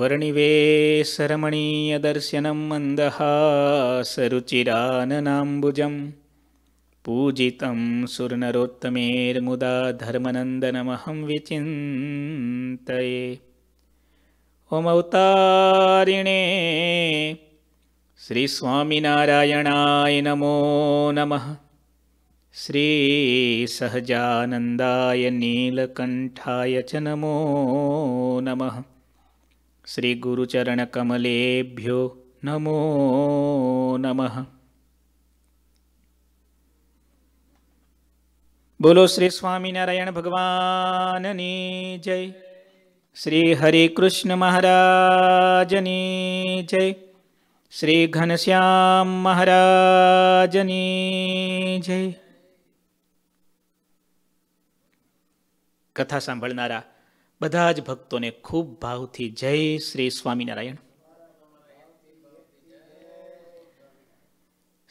वर्णिवेशरमणीयदर्शनं मन्दहासरुचिराननाम्बुजं पूजितं सुरनरोत्तमेर्मुदा धर्मनन्दनमहं विचिन्तये अवतारिणे श्रीस्वामिनारायणाय नमो नमः श्रीसहजानन्दाय नीलकण्ठाय च नमो नमः શ્રી ગુરુચરણ કમલેભ્યો નમો નમઃ બોલો શ્રી સ્વામિનારાયણ ભગવાનની જય શ્રી હરે કૃષ્ણ મહારાજની જય શ્રી ઘનશ્યામ મહારાજની જય કથા સાંભળનારા બધા જ ભક્તોને ખૂબ ભાવથી જય શ્રી સ્વામિનારાયણ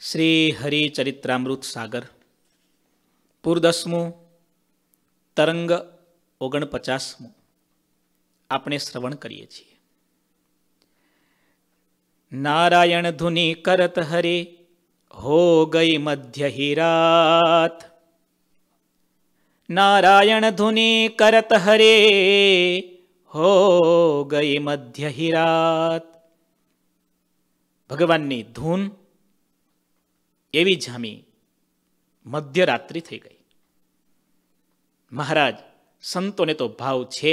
શ્રી હરિચરિત્રામૃત સાગર પૂરદસમું તરંગ ઓગણપચાસમું આપણે શ્રવણ કરીએ છીએ નારાયણ ધુની કરત હરે હો ગઈ મધ્ય હિરાથ नारायण धुनि करत हरे हो ગઈ મધ્ય હિરાત ભગવાનની ધૂન એવી જામી મધ્યરાત્રિ થઈ ગઈ મહારાજ સંતોને તો ભાવ છે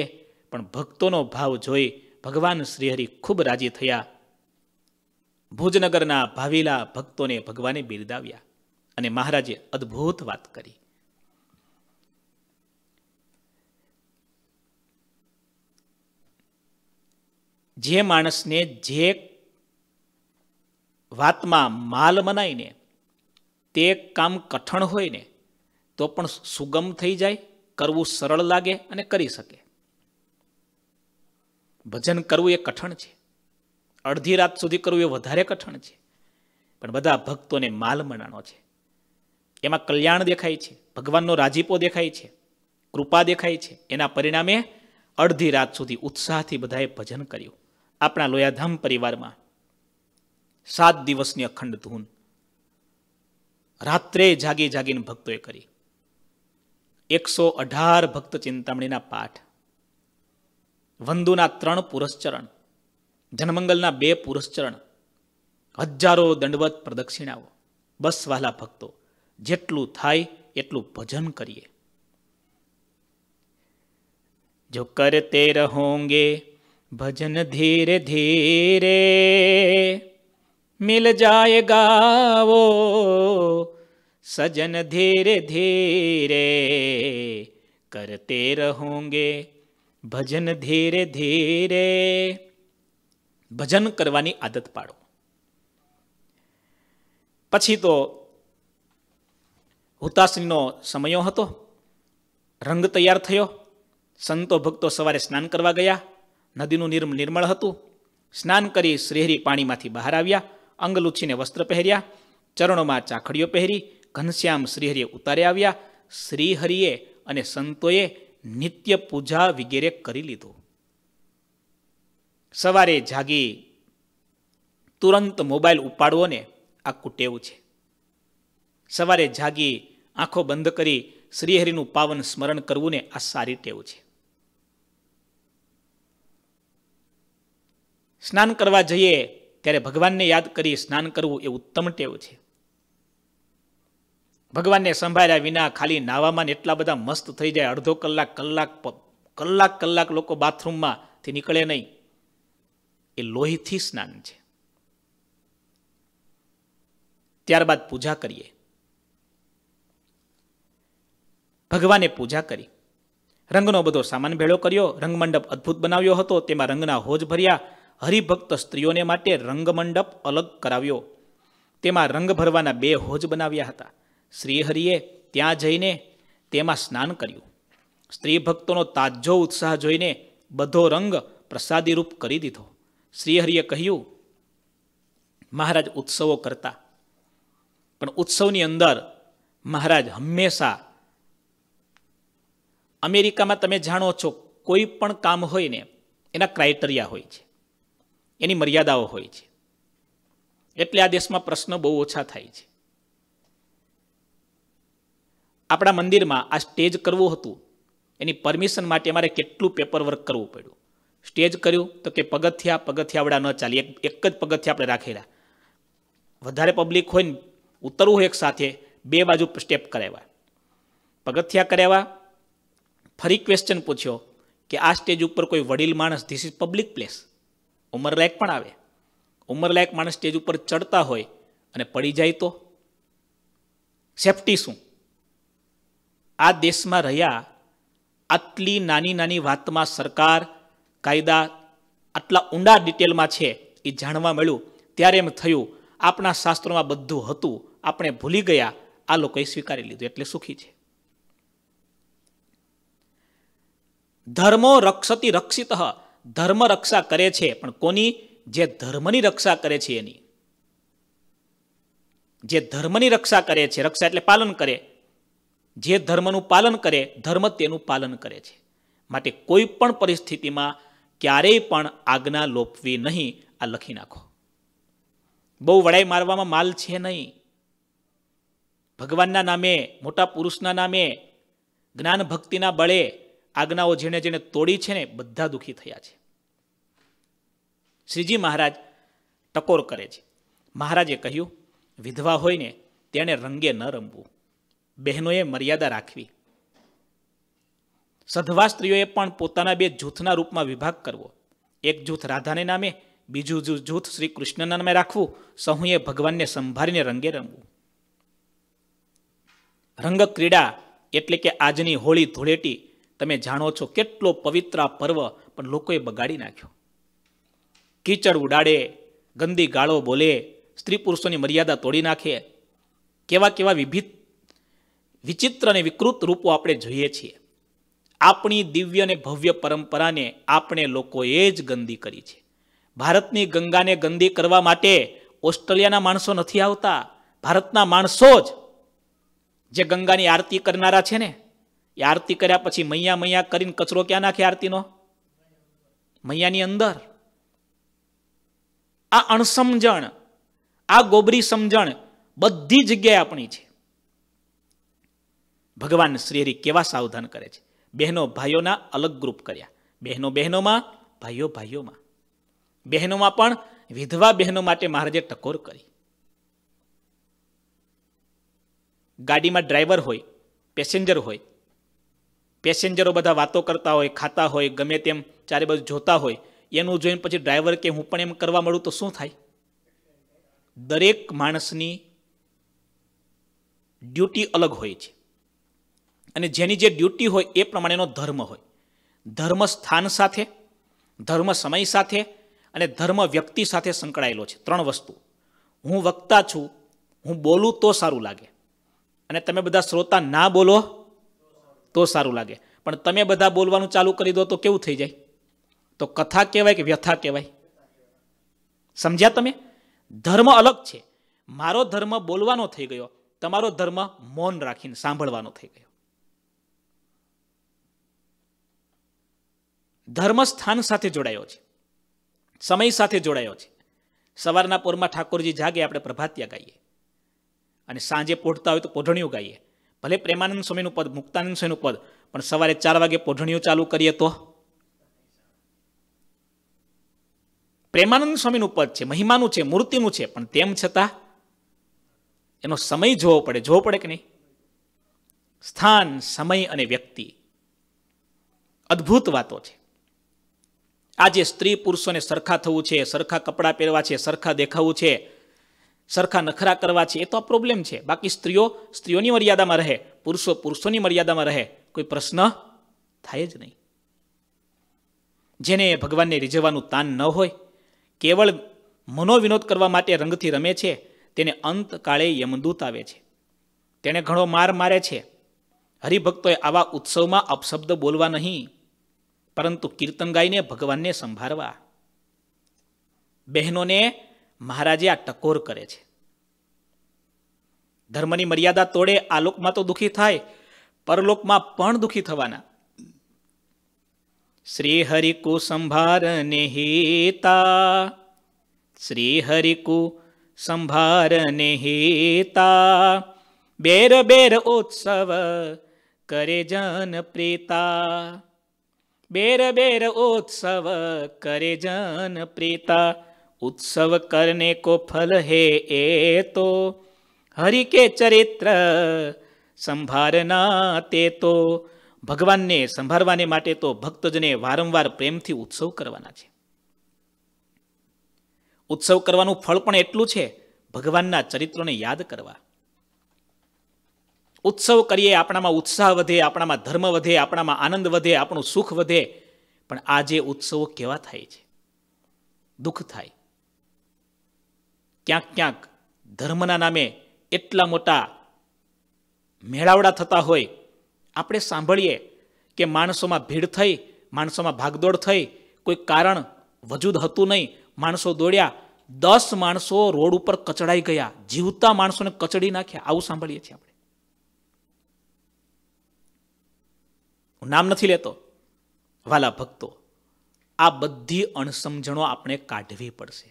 પણ ભક્તોનો ભાવ જોઈ ભગવાન શ્રીહરિ ખૂબ રાજી થયા ભુજનગરના ભાવિલા ભક્તોને ભગવાને બિરદાવ્યા અને મહારાજે અદ્ભુત વાત કરી જે માણસને જે વાતમાં માલ મનાય તે કામ કઠણ હોય ને તો પણ સુગમ થઈ જાય કરવું સરળ લાગે અને કરી શકે ભજન કરવું એ કઠણ છે અડધી રાત સુધી કરવું એ વધારે કઠણ છે પણ બધા ભક્તોને માલ મનાનો છે એમાં કલ્યાણ દેખાય છે ભગવાનનો રાજીપો દેખાય છે કૃપા દેખાય છે એના પરિણામે અડધી રાત સુધી ઉત્સાહથી બધાએ ભજન કર્યું આપણા લોયાધામ પરિવારમાં સાત દિવસની અખંડ ધૂન રાત્રે જાગી જાગીને ભક્તોએ કરી એકસો અઢાર ભક્ત ચિંતામણીના પાઠ વંદુના ત્રણ પુરસ્ચરણ ધનમંગલના બે પુરસ્ચરણ હજારો દંડવત પ્રદક્ષિણાઓ બસ વહાલા ભક્તો જેટલું થાય એટલું ભજન કરીએ જો કરતે રહોંગે भजन धीरे धीरे मिल जाएगा वो सजन धीरे धीरे करते रहोगे ભજન ધીરે ધીરે ભજન કરવાની આદત પાડો પછી તો હુતાશ્રીનો સમયો હતો રંગ તૈયાર થયો સંતો ભક્તો સવારે સ્નાન કરવા ગયા નદીનું નિર્મ નિર્મળ હતું સ્નાન કરી શ્રીહરી પાણીમાંથી બહાર આવ્યા અંગ લૂછીને વસ્ત્ર પહેર્યા ચરણોમાં ચાખડીઓ પહેરી ઘનશ્યામ શ્રીહરિએ ઉતારે આવ્યા શ્રીહરિએ અને સંતોએ નિત્ય પૂજા વગેરે કરી લીધું સવારે જાગી તુરંત મોબાઈલ ઉપાડવો ને આ કુટેવ છે સવારે જાગી આંખો બંધ કરી શ્રીહરિનું પાવન સ્મરણ કરવું ને આ સારી ટેવ છે સ્નાન કરવા જઈએ ત્યારે ભગવાનને યાદ કરી સ્નાન કરવું એ ઉત્તમ ટેવ છે ભગવાનને સંભાળ્યા વિના ખાલી નાવામાં એટલા બધા મસ્ત થઈ જાય અડધો કલાક કલાક કલાક કલાક લોકો બાથરૂમમાંથી નીકળે નહીં એ લોહીથી સ્નાન છે ત્યારબાદ પૂજા કરીએ ભગવાને પૂજા કરી રંગનો બધો સામાન ભેળો કર્યો રંગમંડપ અદ્ભુત બનાવ્યો હતો તેમાં રંગના હોજ ભર્યા હરિભક્ત સ્ત્રીઓને માટે રંગમંડપ અલગ કરાવ્યો તેમાં રંગ ભરવાના બે હોજ બનાવ્યા હતા શ્રીહરિએ ત્યાં જઈને તેમાં સ્નાન કર્યું સ્ત્રી ભક્તોનો તાજો ઉત્સાહ જોઈને બધો રંગ પ્રસાદીરૂપ કરી દીધો શ્રીહરિએ કહ્યું મહારાજ ઉત્સવો કરતા પણ ઉત્સવની અંદર મહારાજ હંમેશા અમેરિકામાં તમે જાણો છો કોઈ પણ કામ હોય ને એના ક્રાઇટેરિયા હોય છે એની મર્યાદાઓ હોય છે એટલે આ દેશમાં પ્રશ્નો બહુ ઓછા થાય છે આપણા મંદિરમાં આ સ્ટેજ કરવું હતું એની પરમિશન માટે અમારે કેટલું પેપર વર્ક કરવું પડ્યું સ્ટેજ કર્યું તો કે પગથિયા પગથિયાવડા ન ચાલી એક જ પગથિયા આપણે રાખેલા વધારે પબ્લિક હોય ને ઉતરવું એક સાથે બે બાજુ સ્ટેપ કરાવ્યા પગથિયા કરાવ્યા ફરી ક્વેશ્ચન પૂછ્યો કે આ સ્ટેજ ઉપર કોઈ વડીલ માણસ ધીસ ઇઝ પબ્લિક પ્લેસ ઉંમરલાયક પણ આવે ઉંમરલાયક માણસ સ્ટેજ ઉપર ચડતા હોય અને પડી જાય તો સેફટી શું આ દેશમાં રહ્યા આટલી નાની નાની વાતમાં સરકાર કાયદા આટલા ઊંડા ડિટેલમાં છે એ જાણવા મળ્યું ત્યારે એમ થયું આપણા શાસ્ત્રોમાં બધું હતું આપણે ભૂલી ગયા આ લોકોએ સ્વીકારી લીધું એટલે સુખી છે ધર્મો રક્ષતી રક્ષિત ધર્મ રક્ષા કરે છે પણ કોની જે ધર્મની રક્ષા કરે છે એની જે ધર્મની રક્ષા કરે છે રક્ષા એટલે પાલન કરે જે ધર્મનું પાલન કરે ધર્મ તેનું પાલન કરે છે માટે કોઈ પણ પરિસ્થિતિમાં ક્યારેય પણ આજ્ઞા લોપવી નહીં આ લખી નાખો બહુ વડાઈ મારવામાં માલ છે નહીં ભગવાનના નામે મોટા પુરુષના નામે જ્ઞાન ભક્તિના બળે આજ્ઞાઓ જેણે જેણે તોડી છે ને બધા દુઃખી થયા છે શ્રીજી મહારાજ ટકોર કરે છે મહારાજે કહ્યું વિધવા હોય ને તેણે રંગે ન રમવું બહેનોએ મર્યાદા રાખવી સધવા સ્ત્રીઓએ પણ પોતાના બે જૂથના રૂપમાં વિભાગ કરવો એક જૂથ રાધાને નામે બીજું જૂથ શ્રી કૃષ્ણના નામે રાખવું સહુએ ભગવાનને સંભાળીને રંગે રમવું રંગ ક્રીડા એટલે કે આજની હોળી ધૂળેટી તમે જાણો છો કેટલો પવિત્ર આ પર્વ પણ લોકોએ બગાડી નાખ્યો કીચડ ઉડાડે ગંદી ગાળો બોલે સ્ત્રી પુરુષોની મર્યાદા તોડી નાખે કેવા કેવા વિભિત વિચિત્ર અને વિકૃત રૂપો આપણે જોઈએ છીએ આપણી દિવ્ય અને ભવ્ય પરંપરાને આપણે લોકોએ જ ગંદી કરી છે ભારતની ગંગાને ગંદી કરવા માટે ઓસ્ટ્રેલિયાના માણસો નથી આવતા ભારતના માણસો જ જે ગંગાની આરતી કરનારા છે ને એ આરતી કર્યા પછી મૈયા મૈયા કરીને કચરો ક્યાં નાખે આરતીનો મૈયાની અંદર આ અણસમજણ આ ગોબરી સમજણ બધી જગ્યાએ આપણી છે ભગવાન શ્રીહરિ કેવા સાવધાન કરે છે બહેનો ભાઈઓના અલગ ગ્રુપ કર્યા બહેનો બહેનોમાં ભાઈઓ ભાઈઓમાં બહેનોમાં પણ વિધવા બહેનો માટે મહારાજે ટકોર કરી ગાડીમાં ડ્રાઈવર હોય પેસેન્જર હોય પેસેન્જરો બધા વાતો કરતા હોય ખાતા હોય ગમે તેમ ચારે બાજુ જોતા હોય એનું જોઈને પછી ડ્રાઈવર કે હું પણ એમ કરવા મળું તો શું થાય દરેક માણસની ડ્યુટી અલગ હોય છે અને જેની જે ડ્યુટી હોય એ પ્રમાણેનો ધર્મ હોય ધર્મ સ્થાન સાથે ધર્મ સમય સાથે અને ધર્મ વ્યક્તિ સાથે સંકળાયેલો છે ત્રણ વસ્તુ હું વક્તા છું હું બોલું તો સારું લાગે અને તમે બધા શ્રોતા ના બોલો તો સારું લાગે પણ તમે બધા બોલવાનું ચાલુ કરી દો તો કેવું થઈ જાય તો કથા કહેવાય કે વ્યથા કહેવાય સમજ્યા તમે ધર્મ અલગ છે મારો ધર્મ બોલવાનો થઈ ગયો તમારો ધર્મ મૌન રાખીને સાંભળવાનો થઈ ગયો ધર્મ સ્થાન સાથે જોડાયો છે સમય સાથે જોડાયો છે સવારના પોરમાં ઠાકોરજી જાગે આપણે પ્રભાત્યા ગાઈએ અને સાંજે પોઢતા હોય તો પોઢણીઓ ગાઈએ ભલે પ્રેમાનંદ સ્વામીનું પદ મુક્તાનંદ સ્વામીનું પદ પણ સવારે ચાર વાગે પોઢણીઓ ચાલુ કરીએ તો પ્રેમાનંદ સ્વામીનું પદ છે મહિમાનું છે મૂર્તિનું છે પણ તેમ છતાં એનો સમય જોવો પડે જોવો પડે કે નહીં સ્થાન સમય અને વ્યક્તિ અદ્ભુત વાતો છે આજે સ્ત્રી પુરુષોને સરખા થવું છે સરખા કપડાં પહેરવા છે સરખા દેખાવું છે સરખા નખરા કરવા છે એ તો આ પ્રોબ્લેમ છે બાકી સ્ત્રીઓ સ્ત્રીઓની મર્યાદામાં રહે પુરુષો પુરુષોની મર્યાદામાં રહે કોઈ પ્રશ્ન થાય જ નહીં જેને ભગવાનને રીઝવવાનું તાન ન હોય કેવળ મનોવિનોદ કરવા માટે રંગથી રમે છે તેને અંતકાળે યમદૂત આવે છે તેણે ઘણો માર મારે છે હરિભક્તોએ આવા ઉત્સવમાં અપશબ્દ બોલવા નહીં પરંતુ કીર્તન ગાઈને ભગવાનને સંભાળવા બહેનોને મહારાજે આ ટકોર કરે છે ધર્મની મર્યાદા તોડે આ લોકમાં તો દુઃખી થાય પરલોકમાં પણ દુઃખી થવાના શ્રી હરિકુ સંભાર હેતા શ્રી હરિકુ સંભાર હેતા બેર બેર ઉત્સવ કરે જન પ્રેતા બેર બેર ઉત્સવ કરે જન પ્રેતા उत्सव करने को फल है ए तो हरि के ચરિત્ર સંભારના તે તો ભગવાનને સંભાળવાને માટે તો ભક્તજને વારંવાર પ્રેમથી ઉત્સવ કરવાના છે ઉત્સવ કરવાનું ફળ પણ એટલું છે ભગવાનના ચરિત્રોને યાદ કરવા ઉત્સવ કરીએ આપણામાં ઉત્સાહ વધે આપણામાં ધર્મ વધે આપણામાં આનંદ વધે આપણું સુખ વધે પણ આજે ઉત્સવો કેવા થાય છે દુઃખ થાય ક્યાંક ક્યાંક ધર્મના નામે એટલા મોટા મેળાવડા થતા હોય આપણે સાંભળીએ કે માણસોમાં ભીડ થઈ માણસોમાં ભાગદોડ થઈ કોઈ કારણ વજૂદ હતું નહીં માણસો દોડ્યા દસ માણસો રોડ ઉપર કચડાઈ ગયા જીવતા માણસોને કચડી નાખ્યા આવું સાંભળીએ છીએ આપણે હું નામ નથી લેતો વાલા ભક્તો આ બધી અણસમજણો આપણે કાઢવી પડશે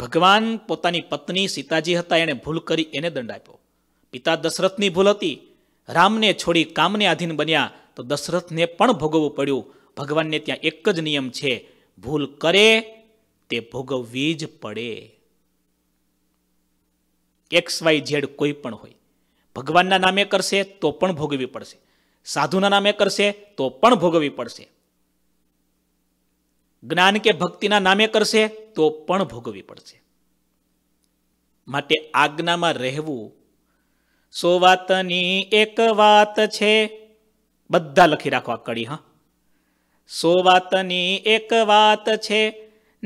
ભગવાન પોતાની પત્ની સીતાજી હતા એણે ભૂલ કરી એને દંડ આપ્યો પિતા દશરથની ભૂલ હતી રામને છોડી કામને આધીન બન્યા તો દશરથને પણ ભોગવવું પડ્યું ભગવાનને ત્યાં એક જ નિયમ છે ભૂલ કરે તે ભોગવવી જ પડે એક્સ વાય ઝેડ કોઈ પણ હોય ભગવાનના નામે કરશે તો પણ ભોગવવી પડશે સાધુના નામે કરશે તો પણ ભોગવવી પડશે જ્ઞાન કે ભક્તિના નામે કરશે તો પણ ભોગવવી પડશે માટે આજ્ઞામાં રહેવું સો વાતની એક વાત છે બધા લખી રાખવા કડી હા સો વાતની એક વાત છે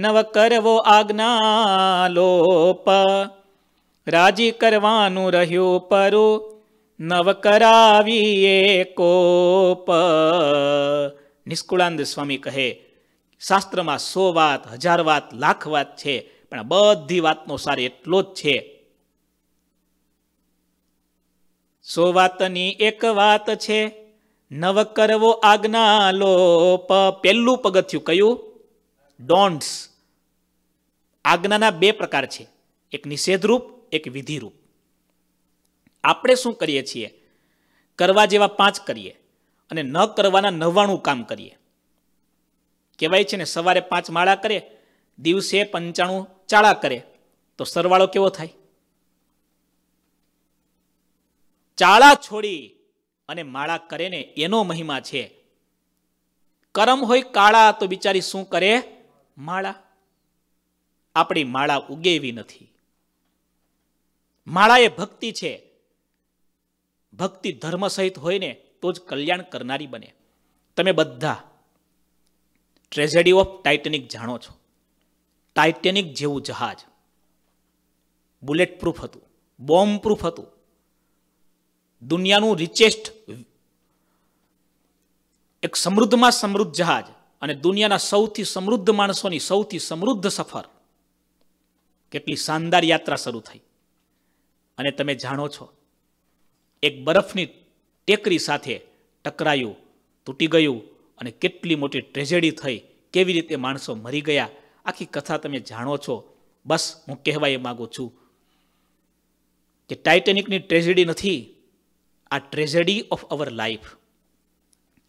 નવ કરવો આજ્ઞા લોપ રાજી કરવાનું રહ્યું પરું નવ કરાવીએ કોપ નિષ્કુળાનંદ સ્વામી કહે શાસ્ત્રમાં સો વાત હજાર વાત લાખ વાત છે પણ બધી વાતનો સાર એટલો જ છે સો વાતની એક વાત છે નવ કરવો આજ્ઞા લોપ પહેલું પગથિયું કયું ડોન્ટ્સ આજ્ઞાના બે પ્રકાર છે એક નિષેધરૂપ એક વિધિરૂપ આપણે શું કરીએ છીએ કરવા જેવા પાંચ કરીએ અને ન કરવાના નવ્વાણું કામ કરીએ કહેવાય છે ને સવારે પાંચ માળા કરે દિવસે પંચાણું ચાળા કરે તો સરવાળો કેવો થાય ચાળા છોડી અને માળા કરે ને એનો મહિમા છે કરમ હોય કાળા તો બિચારી શું કરે માળા આપણી માળા ઉગેવી નથી માળા એ ભક્તિ છે ભક્તિ ધર્મ સહિત હોય ને તો જ કલ્યાણ કરનારી બને તમે બધા ટ્રેજેડી ઓફ ટાઇટેનિક જાણો છો ટાઇટેનિક જેવું જહાજ બુલેટ પ્રૂફ હતું બોમ્બ પ્રૂફ હતું દુનિયાનું રિચેસ્ટ એક સમૃદ્ધમાં સમૃદ્ધ જહાજ અને દુનિયાના સૌથી સમૃદ્ધ માણસોની સૌથી સમૃદ્ધ સફર કેટલી શાનદાર યાત્રા શરૂ થઈ અને તમે જાણો છો એક બરફની ટેકરી સાથે ટકરાયું તૂટી ગયું અને કેટલી મોટી ટ્રેજેડી થઈ કેવી રીતે માણસો મરી ગયા આખી કથા તમે જાણો છો બસ હું કહેવા એ માગું છું કે ટાઇટેનિકની ટ્રેજેડી નથી આ ટ્રેજેડી ઓફ અવર લાઈફ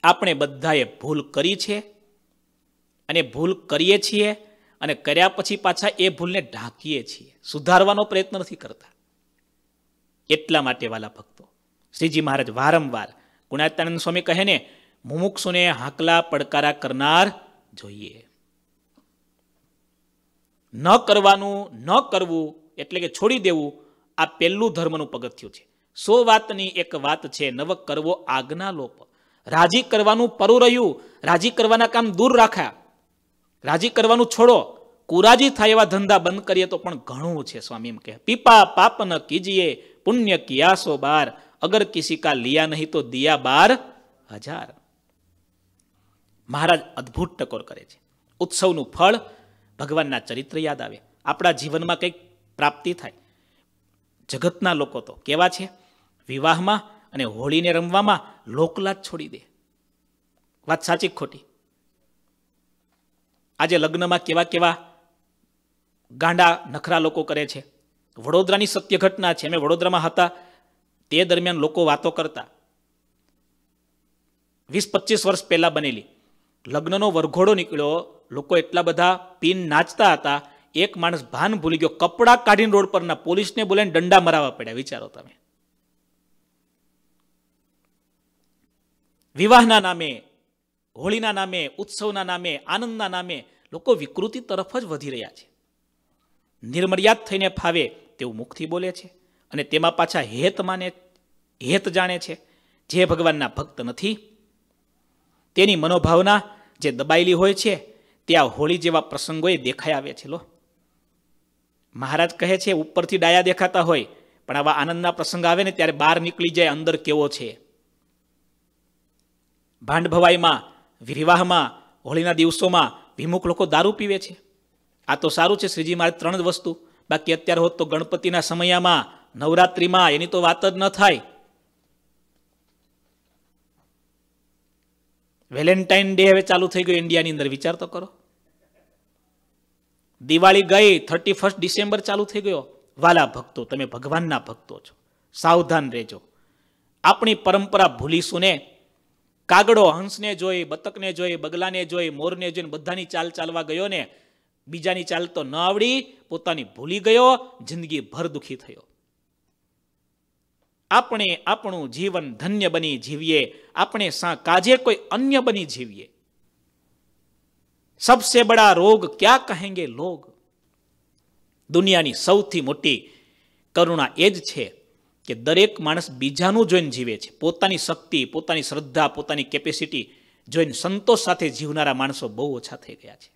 આપણે બધાએ ભૂલ કરી છે અને ભૂલ કરીએ છીએ અને કર્યા પછી પાછા એ ભૂલને ઢાંકીએ છીએ સુધારવાનો પ્રયત્ન નથી કરતા એટલા માટે વાલા ભક્તો શ્રીજી મહારાજ વારંવાર ગુણાતાનંદ સ્વામી કહે ને મુમુક્ષુને હાંકલા પડકારા કરનાર જોઈએ ન કરવાનું ન કરવું એટલે કે છોડી દેવું આ પહેલું ધર્મનું પગથિયું છે સો વાતની એક વાત છે નવ કરવો આજ્ઞા લોપ રાજી કરવાનું પરું રહ્યું રાજી કરવાના કામ દૂર રાખ્યા રાજી કરવાનું છોડો કુરાજી થાય એવા ધંધા બંધ કરીએ તો પણ ઘણું છે સ્વામી એમ કહે પીપા પાપ ન કીજીએ પુણ્ય કિયાસો બાર અગર કિસી લિયા નહીં તો દિયા બાર હજાર મહારાજ અદ્ભુત ટકોર કરે છે ઉત્સવનું ફળ ભગવાનના ચરિત્ર યાદ આવે આપણા જીવનમાં કંઈક પ્રાપ્તિ થાય જગતના લોકો તો કેવા છે વિવાહમાં અને હોળીને રમવામાં લોકલાજ છોડી દે વાત સાચી ખોટી આજે લગ્નમાં કેવા કેવા ગાંડા નખરા લોકો કરે છે વડોદરાની સત્ય ઘટના છે અમે વડોદરામાં હતા તે દરમિયાન લોકો વાતો કરતા વીસ પચીસ વર્ષ પહેલાં બનેલી લગ્નનો વરઘોડો નીકળ્યો લોકો એટલા બધા પિન નાચતા હતા એક માણસ ભાન ભૂલી ગયો કપડાં કાઢીને રોડ પરના પોલીસને બોલાવીને દંડા મરાવવા પડ્યા વિચારો તમે વિવાહના નામે હોળીના નામે ઉત્સવના નામે આનંદના નામે લોકો વિકૃતિ તરફ જ વધી રહ્યા છે નિર્મર્યાદ થઈને ફાવે તેવું મુખથી બોલે છે અને તેમાં પાછા હેત માને હેત જાણે છે જે ભગવાનના ભક્ત નથી તેની મનોભાવના જે દબાયેલી હોય છે ત્યાં હોળી જેવા પ્રસંગોએ દેખાઈ આવે છે લો મહારાજ કહે છે ઉપરથી ડાયા દેખાતા હોય પણ આવા આનંદના પ્રસંગ આવે ને ત્યારે બહાર નીકળી જાય અંદર કેવો છે ભાંડભવાઈમાં વિવાહમાં હોળીના દિવસોમાં વિમુખ લોકો દારૂ પીવે છે આ તો સારું છે શ્રીજી મારે ત્રણ જ વસ્તુ બાકી અત્યારે હોત તો ગણપતિના સમયમાં નવરાત્રિમાં એની તો વાત જ ન થાય વેલેન્ટાઇન ડે હવે ચાલુ થઈ ગયો ઇન્ડિયાની અંદર વિચાર તો કરો દિવાળી ગઈ થર્ટી ફર્સ્ટ ડિસેમ્બર ચાલુ થઈ ગયો વાલા ભક્તો તમે ભગવાનના ભક્તો છો સાવધાન રહેજો આપણી પરંપરા ભૂલીશું ને કાગડો હંસને જોઈ બતકને જોઈ બગલાને જોઈ મોરને જોઈને બધાની ચાલ ચાલવા ગયો ને બીજાની ચાલ તો ન આવડી પોતાની ભૂલી ગયો જિંદગી ભર દુઃખી થયો આપણે આપણું જીવન ધન્ય બની જીવીએ આપણે સા કાજે કોઈ અન્ય બની જીવીએ સબસે બડા રોગ ક્યાં કહેંગે લોગ દુનિયાની સૌથી મોટી કરુણા એ જ છે કે દરેક માણસ બીજાનું જોઈને જીવે છે પોતાની શક્તિ પોતાની શ્રદ્ધા પોતાની કેપેસિટી જોઈને સંતોષ સાથે જીવનારા માણસો બહુ ઓછા થઈ ગયા છે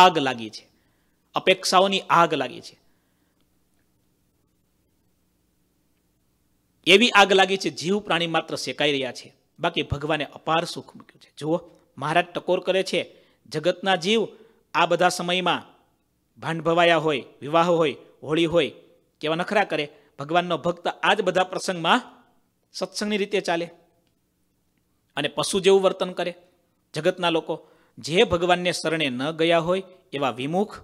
આગ લાગી છે અપેક્ષાઓની આગ લાગી છે એવી આગ લાગી છે જીવ પ્રાણી માત્ર શેકાઈ રહ્યા છે બાકી ભગવાને અપાર સુખ મૂક્યું છે જુઓ મહારાજ ટકોર કરે છે જગતના જીવ આ બધા સમયમાં ભાંડભવાયા હોય વિવાહ હોય હોળી હોય કેવા નખરા કરે ભગવાનનો ભક્ત આ જ બધા પ્રસંગમાં સત્સંગની રીતે ચાલે અને પશુ જેવું વર્તન કરે જગતના લોકો જે ભગવાનને શરણે ન ગયા હોય એવા વિમુખ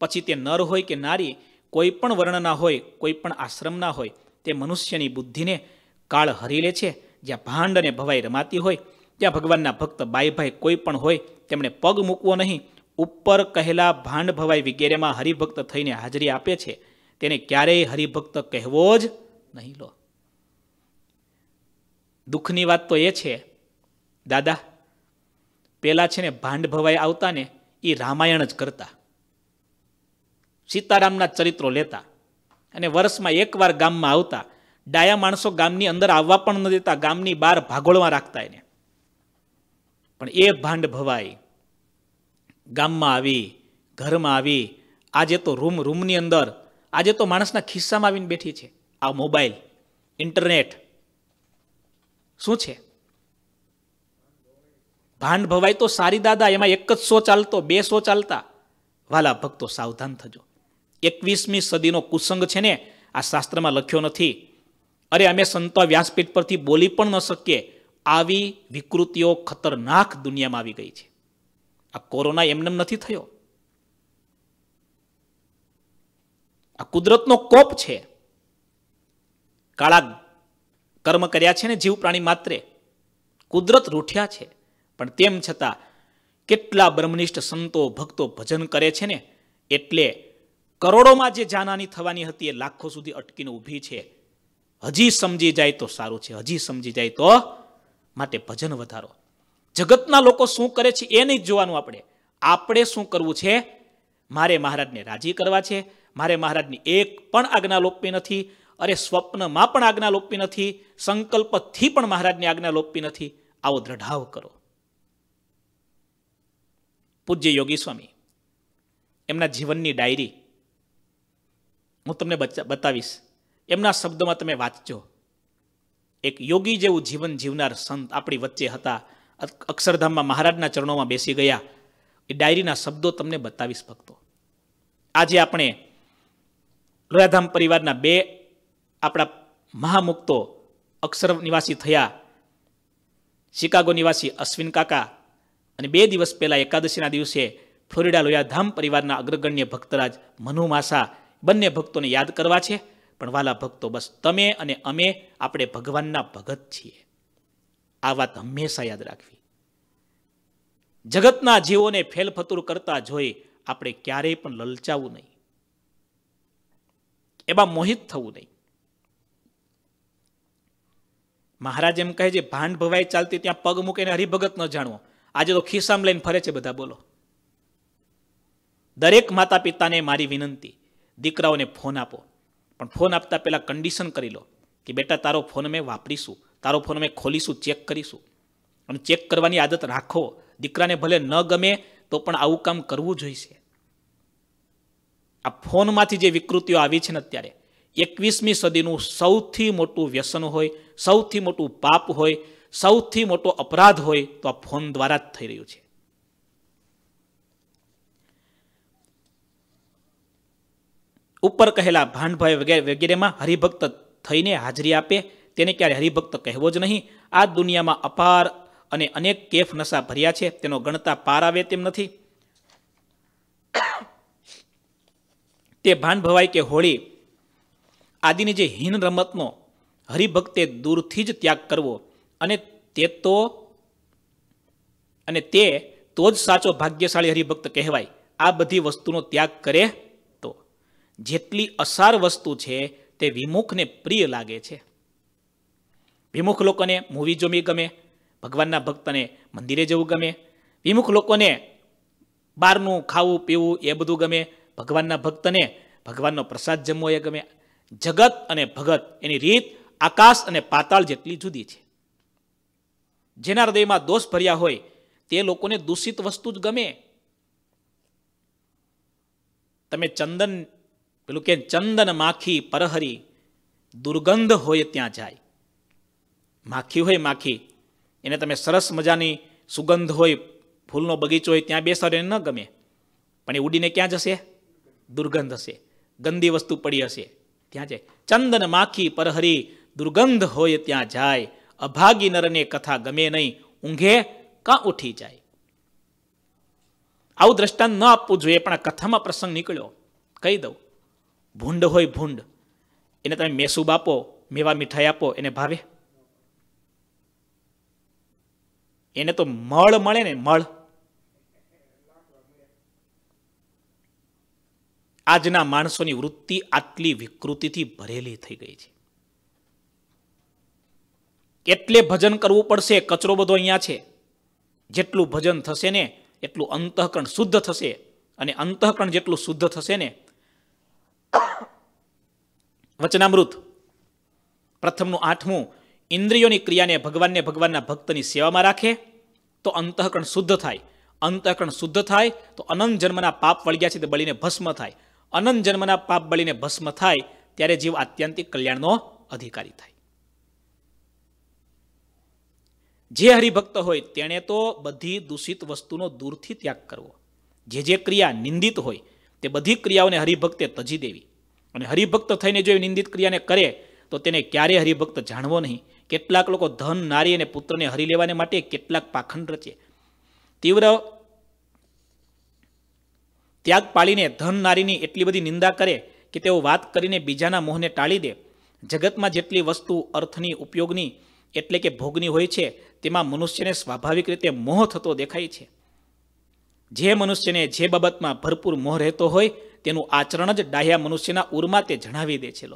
પછી તે નર હોય કે નારી કોઈ પણ વર્ણના હોય કોઈ પણ આશ્રમના હોય તે મનુષ્યની બુદ્ધિને કાળ હરી લે છે જ્યાં ભાંડ અને ભવાઈ રમાતી હોય ત્યાં ભગવાનના ભક્ત બાઈભાઈ કોઈ પણ હોય તેમણે પગ મૂકવો નહીં ઉપર કહેલા ભાંડ ભવાઈ વગેરેમાં હરિભક્ત થઈને હાજરી આપે છે તેને ક્યારેય હરિભક્ત કહેવો જ નહીં લો દુઃખની વાત તો એ છે દાદા પેલા છે ને ભાંડ ભવાઈ આવતા ને એ રામાયણ જ કરતા સીતારામના ચરિત્રો લેતા અને વર્ષમાં એકવાર ગામમાં આવતા ડાયા માણસો ગામની અંદર આવવા પણ ન દેતા ગામની બહાર ભાગોળવા રાખતા એને પણ એ ભાંડ ભવાઈ ગામમાં આવી ઘરમાં આવી આજે તો રૂમ રૂમની અંદર આજે તો માણસના ખિસ્સામાં આવીને બેઠી છે આ મોબાઈલ ઇન્ટરનેટ શું છે ભાંડ ભવાઈ તો સારી દાદા એમાં એક જ શો ચાલતો બે શો ચાલતા વાલા ભક્તો સાવધાન થજો એકવીસમી સદીનો કુસંગ છે ને આ શાસ્ત્રમાં લખ્યો નથી અરે અમે સંતો વ્યાસપીઠ પરથી બોલી પણ ન શકીએ આવી વિકૃતિઓ ખતરનાક દુનિયામાં આવી ગઈ છે આ કોરોના એમનેમ નથી થયો આ કુદરતનો કોપ છે કાળા કર્મ કર્યા છે ને જીવ પ્રાણી માત્રે કુદરત રૂઠ્યા છે પણ તેમ છતાં કેટલા બ્રહ્મનિષ્ઠ સંતો ભક્તો ભજન કરે છે ને એટલે કરોડોમાં જે જાનહાની થવાની હતી એ લાખો સુધી અટકીને ઊભી છે હજી સમજી જાય તો સારું છે હજી સમજી જાય તો માટે ભજન વધારો જગતના લોકો શું કરે છે એ નહીં જોવાનું આપણે આપણે શું કરવું છે મારે મહારાજને રાજી કરવા છે મારે મહારાજની એક પણ આજ્ઞા લોપવી નથી અરે સ્વપ્નમાં પણ આજ્ઞા લોપવી નથી સંકલ્પથી પણ મહારાજની આજ્ઞા લોપવી નથી આવો દ્રઢાવ કરો પૂજ્ય યોગી સ્વામી એમના જીવનની ડાયરી હું તમને બતાવીશ એમના શબ્દોમાં તમે વાંચજો એક યોગી જેવું જીવન જીવનાર સંત આપણી વચ્ચે હતા અક્ષરધામમાં મહારાજના ચરણોમાં બેસી ગયા એ ડાયરીના શબ્દો તમને બતાવીશ ભક્તો આજે આપણે લોયાધામ પરિવારના બે આપણા મહામુક્તો અક્ષર નિવાસી થયા શિકાગો નિવાસી અશ્વિન કાકા અને બે દિવસ પહેલાં એકાદશીના દિવસે ફ્લોરિડા લોયાધામ પરિવારના અગ્રગણ્ય ભક્તરાજ મનુ માસા બંને ભક્તોને યાદ કરવા છે પણ વાલા ભક્તો બસ તમે અને અમે આપણે ભગવાનના ભગત છીએ આ વાત હંમેશા યાદ રાખવી જગતના જીવોને ફેલફતુર કરતા જોઈ આપણે ક્યારેય પણ લલચાવું નહીં એમાં મોહિત થવું નહીં મહારાજ એમ કહે છે ભાંડ ભવાઈ ચાલતી ત્યાં પગ મૂકીને હરિભગત ન જાણવો આજે તો ખિસ્સામાં લઈને ફરે છે બધા બોલો દરેક માતા પિતાને મારી વિનંતી દીકરાઓને ફોન આપો પણ ફોન આપતા પહેલાં કન્ડિશન કરી લો કે બેટા તારો ફોન અમે વાપરીશું તારો ફોન અમે ખોલીશું ચેક કરીશું અને ચેક કરવાની આદત રાખો દીકરાને ભલે ન ગમે તો પણ આવું કામ કરવું જોઈશે આ ફોનમાંથી જે વિકૃતિઓ આવી છે ને અત્યારે એકવીસમી સદીનું સૌથી મોટું વ્યસન હોય સૌથી મોટું પાપ હોય સૌથી મોટો અપરાધ હોય તો આ ફોન દ્વારા જ થઈ રહ્યું છે ઉપર કહેલા ભાંડભાઈ વગેરે વગેરેમાં હરિભક્ત થઈને હાજરી આપે તેને ક્યારે હરિભક્ત કહેવો જ નહીં આ દુનિયામાં અપાર અને અનેક કેફ નશા ભર્યા છે તેનો ગણતા પાર આવે તેમ નથી તે ભાનભવાઈ કે હોળી આદિની જે હીન રમતનો હરિભક્તે દૂરથી જ ત્યાગ કરવો અને તે તો અને તે તો જ સાચો ભાગ્યશાળી હરિભક્ત કહેવાય આ બધી વસ્તુનો ત્યાગ કરે જેટલી અસાર વસ્તુ છે તે વિમુખને પ્રિય લાગે છે વિમુખ લોકોને મૂવી જોવી ગમે ભગવાનના ભક્તને મંદિરે જવું ગમે વિમુખ લોકોને બહારનું ખાવું પીવું એ બધું ગમે ભગવાનના ભક્તને ભગવાનનો પ્રસાદ જમવો એ ગમે જગત અને ભગત એની રીત આકાશ અને પાતાળ જેટલી જુદી છે જેના હૃદયમાં દોષ ભર્યા હોય તે લોકોને દૂષિત વસ્તુ જ ગમે તમે ચંદન પેલું કે ચંદન માખી પરહરી દુર્ગંધ હોય ત્યાં જાય માખી હોય માખી એને તમે સરસ મજાની સુગંધ હોય ફૂલનો બગીચો હોય ત્યાં બેસો એને ન ગમે પણ એ ઉડીને ક્યાં જશે દુર્ગંધ હશે ગંદી વસ્તુ પડી હશે ત્યાં જાય ચંદન માખી પરહરી દુર્ગંધ હોય ત્યાં જાય અભાગી નરને કથા ગમે નહીં ઊંઘે કાં ઉઠી જાય આવું દ્રષ્ટાંત ન આપવું જોઈએ પણ આ કથામાં પ્રસંગ નીકળ્યો કહી દઉં ભૂંડ હોય ભૂંડ એને તમે મેસૂબ આપો મેવા મીઠાઈ આપો એને ભાવે એને તો મળ મળે ને મળ આજના માણસોની વૃત્તિ આટલી વિકૃતિથી ભરેલી થઈ ગઈ છે એટલે ભજન કરવું પડશે કચરો બધો અહીંયા છે જેટલું ભજન થશે ને એટલું અંતઃકરણ શુદ્ધ થશે અને અંતઃકરણ જેટલું શુદ્ધ થશે ને વચનામૃત પ્રથમનું આઠમું ઇન્દ્રિયોની ક્રિયાને ભગવાનને ભગવાનના ભક્તની સેવામાં રાખે તો અંતઃકરણ શુદ્ધ થાય અંતઃકરણ શુદ્ધ થાય તો અનંત જન્મના પાપ વળગ્યા છે તે બળીને ભસ્મ થાય અનંત જન્મના પાપ બળીને ભસ્મ થાય ત્યારે જીવ આત્યંતિક કલ્યાણનો અધિકારી થાય જે હરિભક્ત હોય તેણે તો બધી દૂષિત વસ્તુનો દૂરથી ત્યાગ કરવો જે જે ક્રિયા નિંદિત હોય તે બધી ક્રિયાઓને હરિભક્તે તજી દેવી અને હરિભક્ત થઈને જો એ નિંદિત ક્રિયાને કરે તો તેને ક્યારેય હરિભક્ત જાણવો નહીં કેટલાક લોકો ધન નારી અને પુત્રને હરી લેવાને માટે કેટલાક પાખંડ રચે તીવ્ર ત્યાગ પાળીને ધન નારીની એટલી બધી નિંદા કરે કે તેઓ વાત કરીને બીજાના મોહને ટાળી દે જગતમાં જેટલી વસ્તુ અર્થની ઉપયોગની એટલે કે ભોગની હોય છે તેમાં મનુષ્યને સ્વાભાવિક રીતે મોહ થતો દેખાય છે જે મનુષ્યને જે બાબતમાં ભરપૂર મોહ રહેતો હોય તેનું આચરણ જ ડાહ્યા મનુષ્યના ઉરમાં તે જણાવી દે છે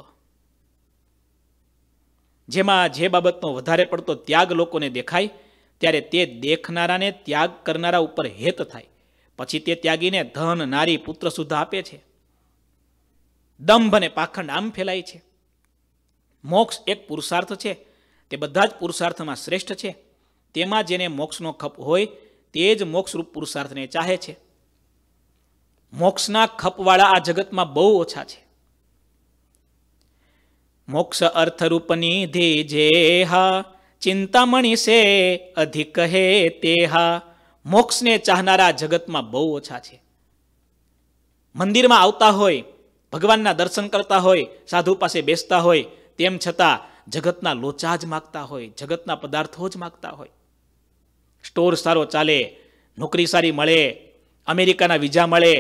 જેમાં જે બાબતનો વધારે પડતો ત્યાગ લોકોને દેખાય ત્યારે તે દેખનારાને ત્યાગ કરનારા ઉપર હેત થાય પછી તે ત્યાગીને ધન નારી પુત્ર સુદ્ધ આપે છે દંભ અને પાખંડ આમ ફેલાય છે મોક્ષ એક પુરુષાર્થ છે તે બધા જ પુરુષાર્થમાં શ્રેષ્ઠ છે તેમાં જેને મોક્ષનો ખપ હોય તે જ મોક્ષરૂપ પુરુષાર્થને ચાહે છે મોક્ષના ખપવાળા આ જગતમાં બહુ ઓછા છે મોક્ષ અર્થરૂપની ધે જે હા ચિંતામણી છે અધિક હે તે હા મોક્ષને ચાહનારા જગતમાં બહુ ઓછા છે મંદિરમાં આવતા હોય ભગવાનના દર્શન કરતા હોય સાધુ પાસે બેસતા હોય તેમ છતાં જગતના લોચા જ માગતા હોય જગતના પદાર્થો જ માગતા હોય સ્ટોર સારો ચાલે નોકરી સારી મળે અમેરિકાના વિઝા મળે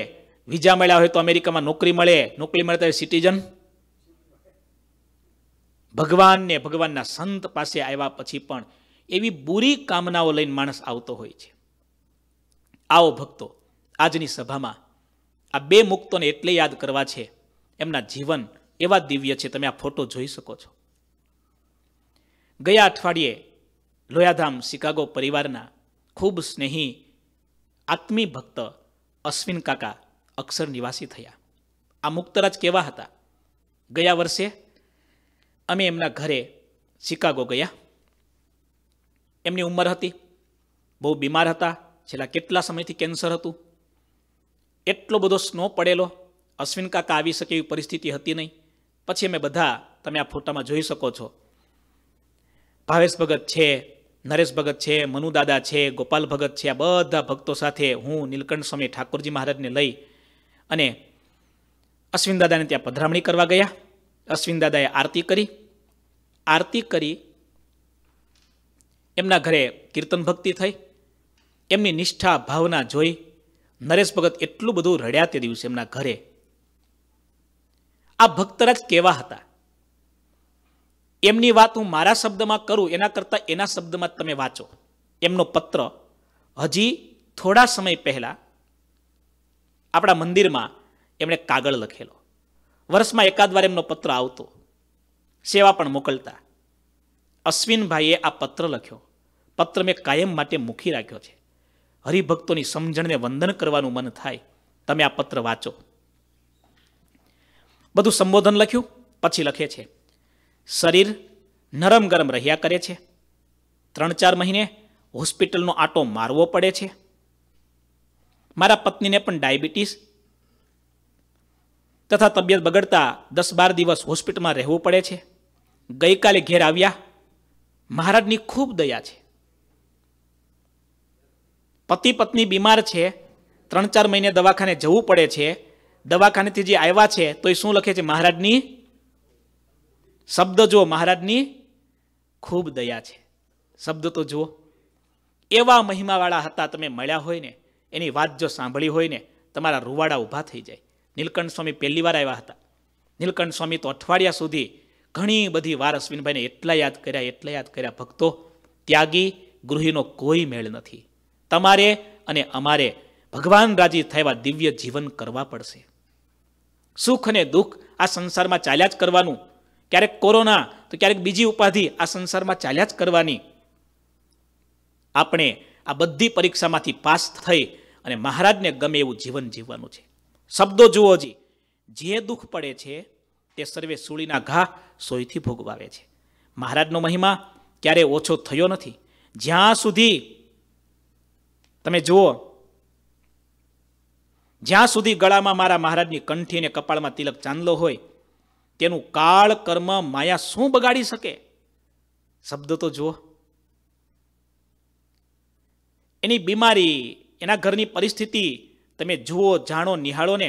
વિઝા મળ્યા હોય તો અમેરિકામાં નોકરી મળે નોકરી મળે ત્યારે સિટીઝન ભગવાનને ભગવાનના સંત પાસે આવ્યા પછી પણ એવી બુરી કામનાઓ લઈને માણસ આવતો હોય છે આવો ભક્તો આજની સભામાં આ બે મુક્તોને એટલે યાદ કરવા છે એમના જીવન એવા દિવ્ય છે તમે આ ફોટો જોઈ શકો છો ગયા અઠવાડિયે લોયાધામ શિકાગો પરિવારના ખૂબ સ્નેહી આત્મી ભક્ત અશ્વિન કાકા અક્ષર નિવાસી થયા આ મુક્તરાજ કેવા હતા ગયા વર્ષે અમે એમના ઘરે શિકાગો ગયા એમની ઉંમર હતી બહુ બીમાર હતા છેલ્લા કેટલા સમયથી કેન્સર હતું એટલો બધો સ્નો પડેલો અશ્વિન કાકા આવી શકે એવી પરિસ્થિતિ હતી નહીં પછી અમે બધા તમે આ ફોટામાં જોઈ શકો છો ભાવેશ ભગત છે નરેશ ભગત છે મનુદાદા છે ગોપાલ ભગત છે આ બધા ભક્તો સાથે હું નીલકંઠ સ્વામી ઠાકોરજી મહારાજને લઈ અને અશ્વિન દાદાને ત્યાં પધરામણી કરવા ગયા અશ્વિન દાદાએ આરતી કરી આરતી કરી એમના ઘરે કીર્તન ભક્તિ થઈ એમની નિષ્ઠા ભાવના જોઈ નરેશ ભગત એટલું બધું રડ્યા તે દિવસે એમના ઘરે આ ભક્તરાજ કેવા હતા એમની વાત હું મારા શબ્દમાં કરું એના કરતાં એના શબ્દમાં તમે વાંચો એમનો પત્ર હજી થોડા સમય પહેલા આપણા મંદિરમાં એમણે કાગળ લખેલો વર્ષમાં એકાદ વાર એમનો પત્ર આવતો સેવા પણ મોકલતા અશ્વિનભાઈએ આ પત્ર લખ્યો પત્ર મેં કાયમ માટે મૂકી રાખ્યો છે હરિભક્તોની સમજણને વંદન કરવાનું મન થાય તમે આ પત્ર વાંચો બધું સંબોધન લખ્યું પછી લખે છે શરીર નરમ ગરમ રહ્યા કરે છે ત્રણ ચાર મહિને હોસ્પિટલનો આટો મારવો પડે છે મારા પત્નીને પણ ડાયાબિટીસ તથા તબિયત બગડતા દસ બાર દિવસ હોસ્પિટલમાં રહેવું પડે છે ગઈકાલે ઘેર આવ્યા મહારાજની ખૂબ દયા છે પતિ પત્ની બીમાર છે ત્રણ ચાર મહિને દવાખાને જવું પડે છે દવાખાનેથી જે આવ્યા છે તો એ શું લખે છે મહારાજની શબ્દ જુઓ મહારાજની ખૂબ દયા છે શબ્દ તો જુઓ એવા મહિમાવાળા હતા તમે મળ્યા હોય ને એની વાત જો સાંભળી હોય ને તમારા રૂવાડા ઊભા થઈ જાય નીલકંઠ સ્વામી પહેલી વાર આવ્યા હતા નીલકંઠ સ્વામી તો અઠવાડિયા સુધી ઘણી બધી વાર અશ્વિનભાઈને એટલા યાદ કર્યા એટલા યાદ કર્યા ભક્તો ત્યાગી ગૃહીનો કોઈ મેળ નથી તમારે અને અમારે ભગવાન રાજી થવા દિવ્ય જીવન કરવા પડશે સુખ અને દુઃખ આ સંસારમાં ચાલ્યા જ કરવાનું ક્યારેક કોરોના તો ક્યારેક બીજી ઉપાધિ આ સંસારમાં ચાલ્યા જ કરવાની આપણે આ બધી પરીક્ષામાંથી પાસ થઈ અને મહારાજને ગમે એવું જીવન જીવવાનું છે શબ્દો જુઓ જી જે દુઃખ પડે છે તે સર્વે સૂળીના ઘા સોયથી ભોગવાવે છે મહારાજનો મહિમા ક્યારે ઓછો થયો નથી જ્યાં સુધી તમે જુઓ જ્યાં સુધી ગળામાં મારા મહારાજની કંઠી અને કપાળમાં તિલક ચાંદલો હોય તેનું કાળ કર્મ માયા શું બગાડી શકે શબ્દ તો જુઓ એની બીમારી એના ઘરની પરિસ્થિતિ તમે જુઓ જાણો નિહાળો ને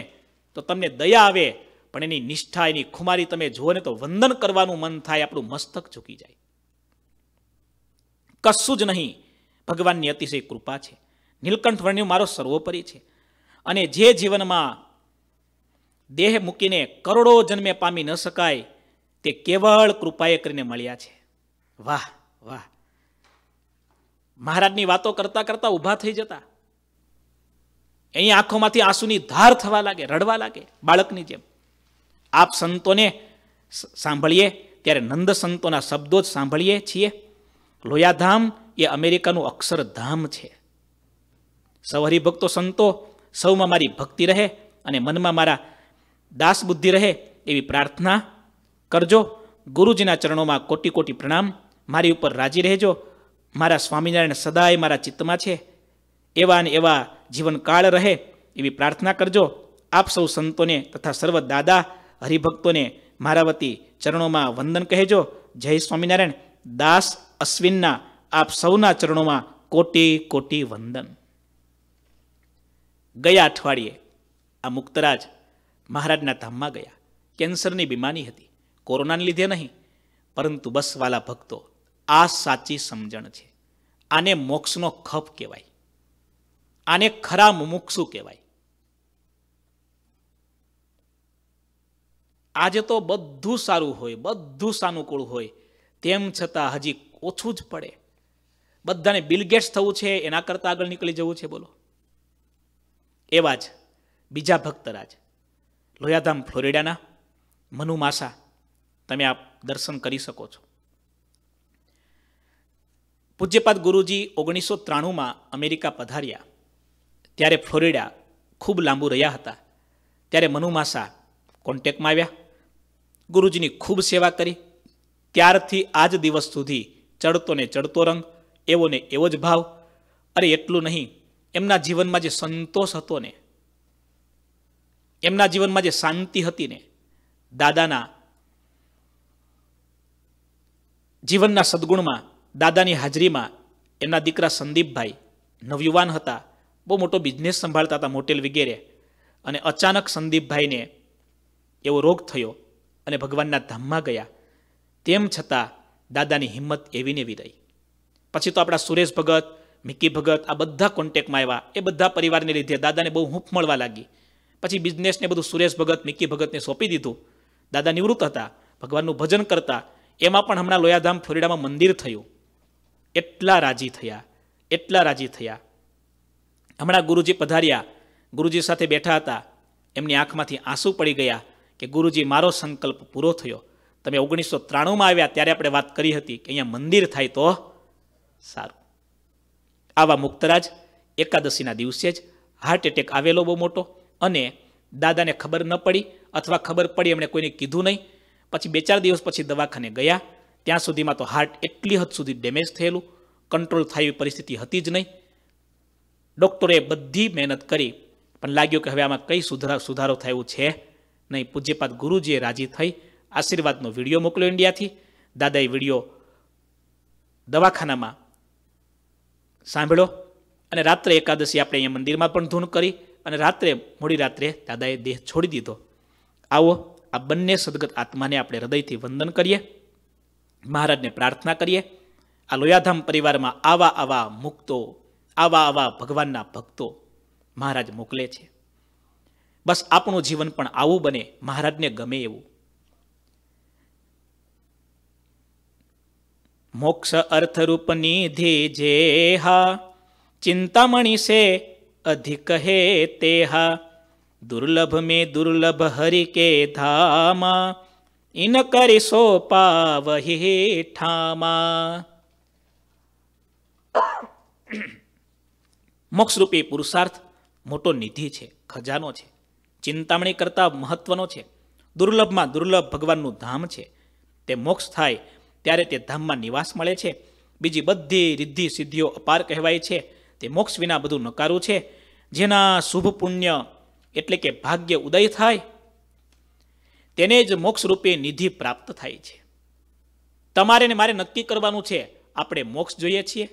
તો તમને દયા આવે પણ એની નિષ્ઠા એની ખુમારી તમે જુઓ ને તો વંદન કરવાનું મન થાય આપણું મસ્તક ઝૂકી જાય કશું જ નહીં ભગવાનની અતિશય કૃપા છે નીલકંઠ વર્ણ્યું મારો સર્વોપરી છે અને જે જીવનમાં દેહ મૂકીને કરોડો જન્મે પામી ન શકાય તે કેવળ કૃપાએ કરીને મળ્યા છે વાહ વાહ મહારાજની વાતો કરતા કરતા ઉભા થઈ જતા અહીં આંખોમાંથી આંસુની ધાર થવા લાગે રડવા લાગે બાળકની જેમ આપ સંતોને સાંભળીએ ત્યારે નંદ સંતોના શબ્દો જ સાંભળીએ છીએ લોયાધામ એ અમેરિકાનું અક્ષરધામ છે સૌ હરિભક્તો સંતો સૌમાં મારી ભક્તિ રહે અને મનમાં મારા દાસ બુદ્ધિ રહે એવી પ્રાર્થના કરજો ગુરુજીના ચરણોમાં કોટી કોટી પ્રણામ મારી ઉપર રાજી રહેજો મારા સ્વામિનારાયણ સદાય મારા ચિત્તમાં છે એવા ને એવા જીવનકાળ રહે એવી પ્રાર્થના કરજો આપ સૌ સંતોને તથા સર્વ દાદા હરિભક્તોને મારા વતી ચરણોમાં વંદન કહેજો જય સ્વામિનારાયણ દાસ અશ્વિનના આપ સૌના ચરણોમાં કોટી કોટી વંદન ગયા અઠવાડિયે આ મુક્તરાજ મહારાજના ધામમાં ગયા કેન્સરની બીમારી હતી કોરોનાને લીધે નહીં પરંતુ બસવાલા ભક્તો આ સાચી સમજણ છે આને મોક્ષનો ખપ કહેવાય આને ખરા મુમુક્ષુ કહેવાય આજે તો બધું સારું હોય બધું સાનુકૂળ હોય તેમ છતાં હજી ઓછું જ પડે બધાને બિલગેટ્સ થવું છે એના કરતાં આગળ નીકળી જવું છે બોલો એવા જ બીજા ભક્તરાજ લોયાધામ ફ્લોરિડાના મનુમાસા તમે આપ દર્શન કરી શકો છો પૂજ્યપાદ ગુરુજી ઓગણીસો ત્રાણુંમાં અમેરિકા પધાર્યા ત્યારે ફ્લોરિડા ખૂબ લાંબુ રહ્યા હતા ત્યારે મનુમાસા કોન્ટેકમાં આવ્યા ગુરુજીની ખૂબ સેવા કરી ત્યારથી આ જ દિવસ સુધી ચડતો ને ચડતો રંગ એવો ને એવો જ ભાવ અરે એટલું નહીં એમના જીવનમાં જે સંતોષ હતો ને એમના જીવનમાં જે શાંતિ હતી ને દાદાના જીવનના સદગુણમાં દાદાની હાજરીમાં એમના દીકરા સંદીપભાઈ નવયુવાન હતા બહુ મોટો બિઝનેસ સંભાળતા હતા મોટેલ વગેરે અને અચાનક સંદીપભાઈને એવો રોગ થયો અને ભગવાનના ધામમાં ગયા તેમ છતાં દાદાની હિંમત એવી ને એવી રહી પછી તો આપણા સુરેશ ભગત મિકી ભગત આ બધા કોન્ટેક્ટમાં આવ્યા એ બધા પરિવારને લીધે દાદાને બહુ હૂંફ મળવા લાગી પછી બિઝનેસને બધું સુરેશ ભગત મિકી ભગતને સોંપી દીધું દાદા નિવૃત્ત હતા ભગવાનનું ભજન કરતા એમાં પણ હમણાં લોયાધામ ફોરિડામાં મંદિર થયું એટલા રાજી થયા એટલા રાજી થયા હમણાં ગુરુજી પધાર્યા ગુરુજી સાથે બેઠા હતા એમની આંખમાંથી આંસુ પડી ગયા કે ગુરુજી મારો સંકલ્પ પૂરો થયો તમે ઓગણીસો ત્રાણુંમાં આવ્યા ત્યારે આપણે વાત કરી હતી કે અહીંયા મંદિર થાય તો સારું આવા મુક્તરાજ એકાદશીના દિવસે જ હાર્ટ એટેક આવેલો બહુ મોટો અને દાદાને ખબર ન પડી અથવા ખબર પડી એમણે કોઈને કીધું નહીં પછી બે ચાર દિવસ પછી દવાખાને ગયા ત્યાં સુધીમાં તો હાર્ટ એટલી હદ સુધી ડેમેજ થયેલું કંટ્રોલ થાય એવી પરિસ્થિતિ હતી જ નહીં ડૉક્ટરોએ બધી મહેનત કરી પણ લાગ્યું કે હવે આમાં કંઈ સુધારા સુધારો થયો છે નહીં પૂજ્યપાત ગુરુજીએ રાજી થઈ આશીર્વાદનો વિડીયો મોકલ્યો ઇન્ડિયાથી દાદાએ વિડીયો દવાખાનામાં સાંભળ્યો અને રાત્રે એકાદશી આપણે અહીંયા મંદિરમાં પણ ધૂન કરી અને રાત્રે મોડી રાત્રે દાદાએ દેહ છોડી દીધો આવો આ બંને સદગત આત્માને આપણે હૃદયથી વંદન કરીએ મહારાજને પ્રાર્થના કરીએ આ લોયાધામ પરિવારમાં આવા આવા મુક્તો આવા આવા ભગવાનના ભક્તો મહારાજ મોકલે છે બસ આપણું જીવન પણ આવું બને મહારાજને ગમે એવું મોક્ષ અર્થરૂપ નિધિ જે હા ચિંતામણી છે અધિક હે તેહા દુર્લભ મેં દુર્લભ હરિ કે ધામા ઇન કરી સો પાવહી ઠામા મોક્ષરૂપી પુરુષાર્થ મોટો નિધિ છે ખજાનો છે ચિંતામણી કરતાં મહત્વનો છે દુર્લભમાં દુર્લભ ભગવાનનું ધામ છે તે મોક્ષ થાય ત્યારે તે ધામમાં નિવાસ મળે છે બીજી બધી રિદ્ધિ સિદ્ધિઓ અપાર કહેવાય છે તે મોક્ષ વિના બધું નકારું છે જેના શુભ પુણ્ય એટલે કે ભાગ્ય ઉદય થાય તેને જ મોક્ષ રૂપે નિધિ પ્રાપ્ત થાય છે તમારે ને મારે નક્કી કરવાનું છે આપણે મોક્ષ જોઈએ છીએ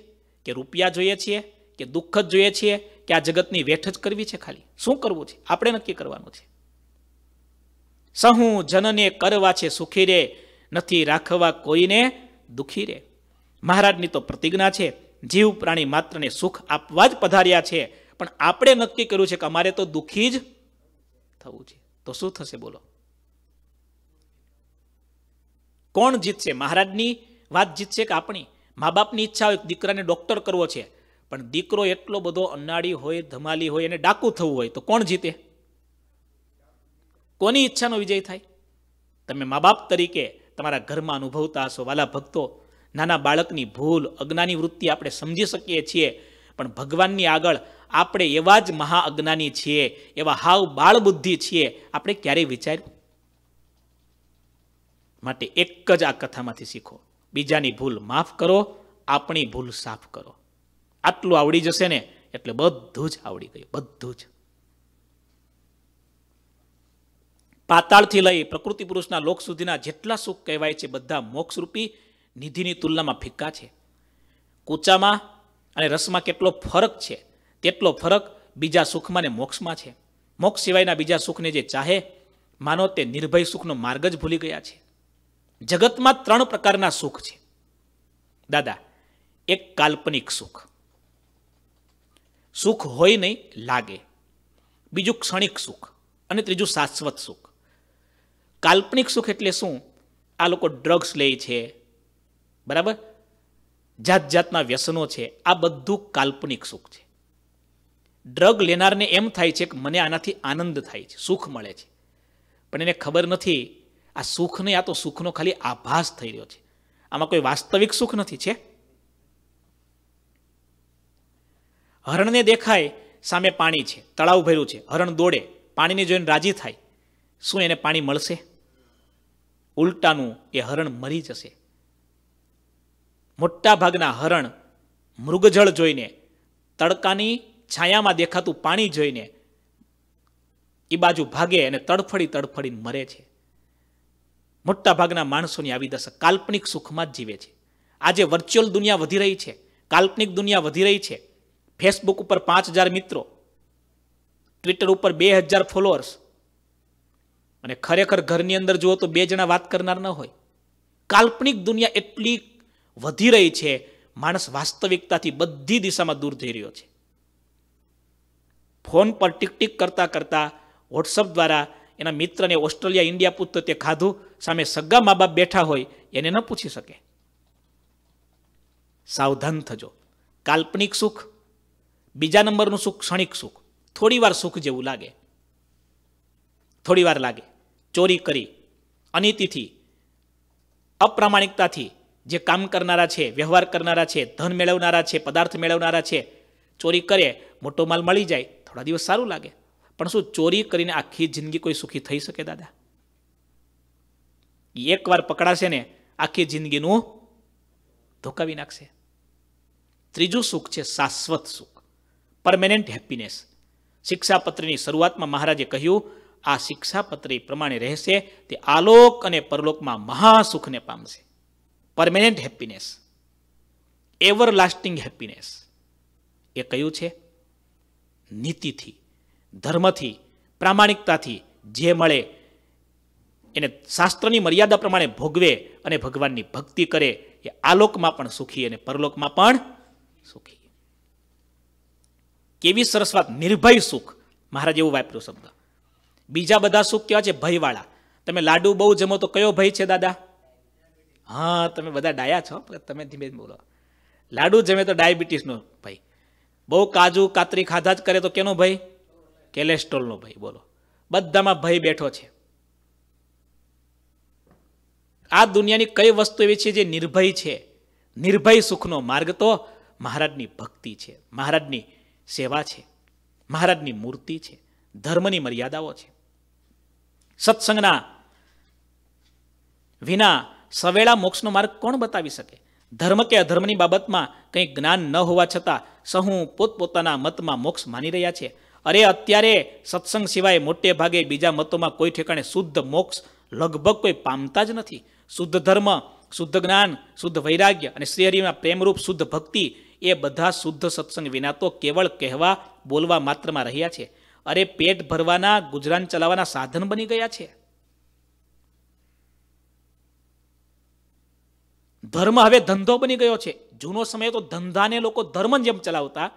કે રૂપિયા જોઈએ છીએ કે દુઃખ જ જોઈએ છીએ કે આ જગતની વેઠ જ કરવી છે ખાલી શું કરવું છે આપણે નક્કી કરવાનું છે સહુ જનને કરવા છે સુખી રે નથી રાખવા કોઈને દુખી રે મહારાજની તો પ્રતિજ્ઞા છે જીવ પ્રાણી માત્રને સુખ આપવા જ પધાર્યા છે પણ આપણે નક્કી કર્યું છે કે અમારે તો દુઃખી જ થવું છે તો શું થશે બોલો કોણ જીતશે મહારાજની વાત જીતશે કે આપણી મા બાપની ઈચ્છા હોય દીકરાને ડૉક્ટર કરવો છે પણ દીકરો એટલો બધો અનાળી હોય ધમાલી હોય એને ડાકુ થવું હોય તો કોણ જીતે કોની ઈચ્છાનો વિજય થાય તમે મા બાપ તરીકે તમારા ઘરમાં અનુભવતા હશો વાલા ભક્તો નાના બાળકની ભૂલ અજ્ઞાની વૃત્તિ આપણે સમજી શકીએ છીએ પણ ભગવાનની આગળ આપણે એવા જ મહાઅજ્ઞાની છીએ એવા હાવ બુદ્ધિ છીએ આપણે ક્યારેય વિચાર્યું માટે એક જ આ કથામાંથી શીખો બીજાની ભૂલ માફ કરો આપણી ભૂલ સાફ કરો આટલું આવડી જશે ને એટલે બધું જ આવડી ગયું બધું જ પાતાળથી લઈ પ્રકૃતિ પુરુષના લોક સુધીના જેટલા સુખ કહેવાય છે બધા મોક્ષરૂપી નિધિની તુલનામાં ફિક્કા છે કૂચામાં અને રસમાં કેટલો ફરક છે તેટલો ફરક બીજા સુખમાં ને મોક્ષમાં છે મોક્ષ સિવાયના બીજા સુખને જે ચાહે માનો તે નિર્ભય સુખનો માર્ગ જ ભૂલી ગયા છે જગતમાં ત્રણ પ્રકારના સુખ છે દાદા એક કાલ્પનિક સુખ સુખ હોય નહીં લાગે બીજું ક્ષણિક સુખ અને ત્રીજું શાશ્વત સુખ કાલ્પનિક સુખ એટલે શું આ લોકો ડ્રગ્સ લે છે બરાબર જાત જાતના વ્યસનો છે આ બધું કાલ્પનિક સુખ છે ડ્રગ લેનારને એમ થાય છે કે મને આનાથી આનંદ થાય છે સુખ મળે છે પણ એને ખબર નથી આ સુખને આ તો સુખનો ખાલી આભાસ થઈ રહ્યો છે આમાં કોઈ વાસ્તવિક સુખ નથી છે હરણને દેખાય સામે પાણી છે તળાવ ભર્યું છે હરણ દોડે પાણીને જોઈને રાજી થાય શું એને પાણી મળશે ઉલટાનું એ હરણ મરી જશે મોટાભાગના હરણ મૃગજળ જોઈને તડકાની છાયામાં દેખાતું પાણી જોઈને એ બાજુ ભાગે અને તડફડી તડફડીને મરે છે મોટાભાગના માણસોની આવી દશા કાલ્પનિક સુખમાં જ જીવે છે આજે વર્ચ્યુઅલ દુનિયા વધી રહી છે કાલ્પનિક દુનિયા વધી રહી છે ફેસબુક ઉપર પાંચ હજાર મિત્રો ટ્વિટર ઉપર બે હજાર ફોલોઅર્સ અને ખરેખર ઘરની અંદર જુઓ તો બે જણા વાત કરનાર ન હોય કાલ્પનિક દુનિયા એટલી વધી રહી છે માણસ વાસ્તવિકતાથી બધી દિશામાં દૂર થઈ રહ્યો છે ફોન પર ટીકટીક કરતા કરતા વોટ્સઅપ દ્વારા એના મિત્રને ઓસ્ટ્રેલિયા ઇન્ડિયા પૂછતો તે ખાધું સામે સગા મા બાપ બેઠા હોય એને ન પૂછી શકે સાવધાન થજો કાલ્પનિક સુખ બીજા નંબરનું સુખ ક્ષણિક સુખ થોડીવાર સુખ જેવું લાગે થોડીવાર લાગે ચોરી કરી અનિતિથી અપ્રામાણિકતાથી જે કામ કરનારા છે વ્યવહાર કરનારા છે ધન મેળવનારા છે પદાર્થ મેળવનારા છે ચોરી કરે મોટો માલ મળી જાય થોડા દિવસ સારું લાગે પણ શું ચોરી કરીને આખી જિંદગી કોઈ સુખી થઈ શકે દાદા એકવાર પકડાશે ને આખી જિંદગીનું ધોકાવી નાખશે ત્રીજું સુખ છે શાશ્વત સુખ પરમેનન્ટ હેપીનેસ શિક્ષાપત્રની શરૂઆતમાં મહારાજે કહ્યું આ શિક્ષાપત્રી પ્રમાણે રહેશે તે આલોક અને પરલોકમાં મહાસુખને પામશે permanent happiness ever lasting happiness એ કયું છે નીતિથી ધર્મથી પ્રામાણિકતાથી જે મળે એને શાસ્ત્રની મર્યાદા પ્રમાણે ભોગવે અને ભગવાનની ભક્તિ કરે એ આલોકમાં પણ સુખી અને પરલોકમાં પણ સુખી કેવી સરસ વાત નિર્ભય સુખ મહારાજ એવું વાપર્યું શબ્દ બીજા બધા સુખ કેવા છે ભયવાળા તમે લાડુ બહુ જમો તો કયો ભય છે દાદા હા તમે બધા ડાયા છો તમે ધીમે બોલો લાડુ જમે તો ડાયાબિટીસનો ભાઈ બહુ કાજુ કાતરી ખાધા જ કરે તો કેનો ભાઈ કેલેસ્ટ્રોલનો ભાઈ બોલો બધામાં ભય બેઠો છે આ દુનિયાની કઈ વસ્તુ એવી છે જે નિર્ભય છે નિર્ભય સુખનો માર્ગ તો મહારાજની ભક્તિ છે મહારાજની સેવા છે મહારાજની મૂર્તિ છે ધર્મની મર્યાદાઓ છે સત્સંગના વિના સવેળા મોક્ષનો માર્ગ કોણ બતાવી શકે ધર્મ કે અધર્મની બાબતમાં કંઈ જ્ઞાન ન હોવા છતાં સહુ પોતપોતાના મતમાં મોક્ષ માની રહ્યા છે અરે અત્યારે સત્સંગ સિવાય મોટે ભાગે બીજા મતોમાં કોઈ ઠેકાણે શુદ્ધ મોક્ષ લગભગ કોઈ પામતા જ નથી શુદ્ધ ધર્મ શુદ્ધ જ્ઞાન શુદ્ધ વૈરાગ્ય અને શ્રીહરિના પ્રેમરૂપ શુદ્ધ ભક્તિ એ બધા શુદ્ધ સત્સંગ વિના તો કેવળ કહેવા બોલવા માત્રમાં રહ્યા છે અરે પેટ ભરવાના ગુજરાન ચલાવવાના સાધન બની ગયા છે ધર્મ હવે ધંધો બની ગયો છે જૂનો સમય તો ધંધાને લોકો ધર્મ જેમ ચલાવતા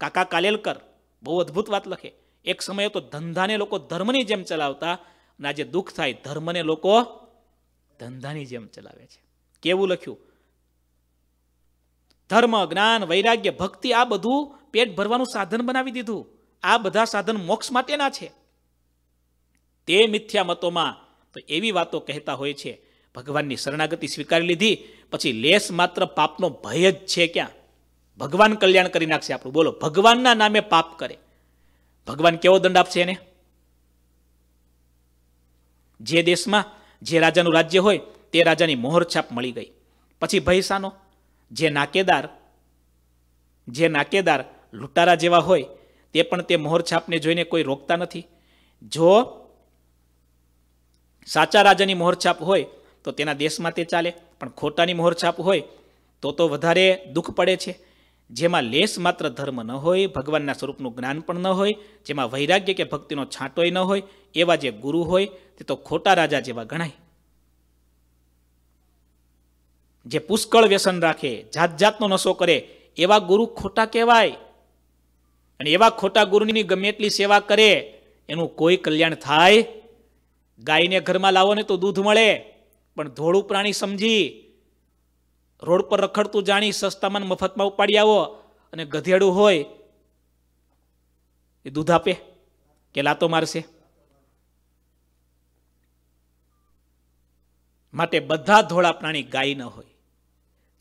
કાકા કાલેલકર બહુ અદભુત વાત લખે એક સમયે તો ધંધાને લોકો ધર્મની જેમ ચલાવતા અને આજે દુઃખ થાય ધર્મને લોકો ધંધાની જેમ ચલાવે છે કેવું લખ્યું ધર્મ જ્ઞાન વૈરાગ્ય ભક્તિ આ બધું પેટ ભરવાનું સાધન બનાવી દીધું આ બધા સાધન મોક્ષ માટેના છે તે મિથ્યા મતોમાં તો એવી વાતો કહેતા હોય છે ભગવાનની શરણાગતિ સ્વીકારી લીધી પછી લેસ માત્ર પાપનો ભય જ છે ક્યાં ભગવાન કલ્યાણ કરી નાખશે આપણું બોલો ભગવાનના નામે પાપ કરે ભગવાન કેવો દંડ આપશે એને જે દેશમાં જે રાજાનું રાજ્ય હોય તે રાજાની મોહરછાપ મળી ગઈ પછી ભયસાનો જે નાકેદાર જે નાકેદાર લૂંટારા જેવા હોય તે પણ તે મોહરછાપને જોઈને કોઈ રોકતા નથી જો સાચા રાજાની મોહરછાપ હોય તો તેના દેશમાં તે ચાલે પણ ખોટાની મોહર હોય તો તો વધારે દુઃખ પડે છે જેમાં લેશ માત્ર ધર્મ ન હોય ભગવાનના સ્વરૂપનું જ્ઞાન પણ ન હોય જેમાં વૈરાગ્ય કે ભક્તિનો છાંટોય ન હોય એવા જે ગુરુ હોય તે તો ખોટા રાજા જેવા ગણાય જે પુષ્કળ વ્યસન રાખે જાત જાતનો નશો કરે એવા ગુરુ ખોટા કહેવાય અને એવા ખોટા ગુરુની ગમે એટલી સેવા કરે એનું કોઈ કલ્યાણ થાય ગાયને ઘરમાં લાવો ને તો દૂધ મળે પણ ધોળું પ્રાણી સમજી રોડ પર રખડતું જાણી સસ્તામાં મફતમાં ઉપાડી આવો અને ગધેડું હોય એ દૂધ આપે કે લાતો મારશે માટે બધા ધોળા પ્રાણી ગાય ન હોય